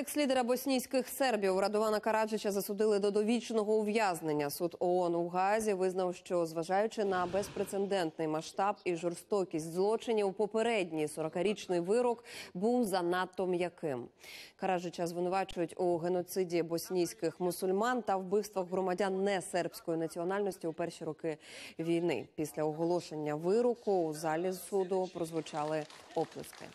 Екс-лідера боснійських сербів Радована Караджича засудили до довічного ув'язнення. Суд ООН у Газі визнав, що зважаючи на безпрецедентний масштаб і жорстокість злочинів, попередній 40-річний вирок був занадто м'яким. Караджича звинувачують у геноциді боснійських мусульман та вбивствах громадян не сербської національності у перші роки війни. Після оголошення вироку у залі суду прозвучали оплески.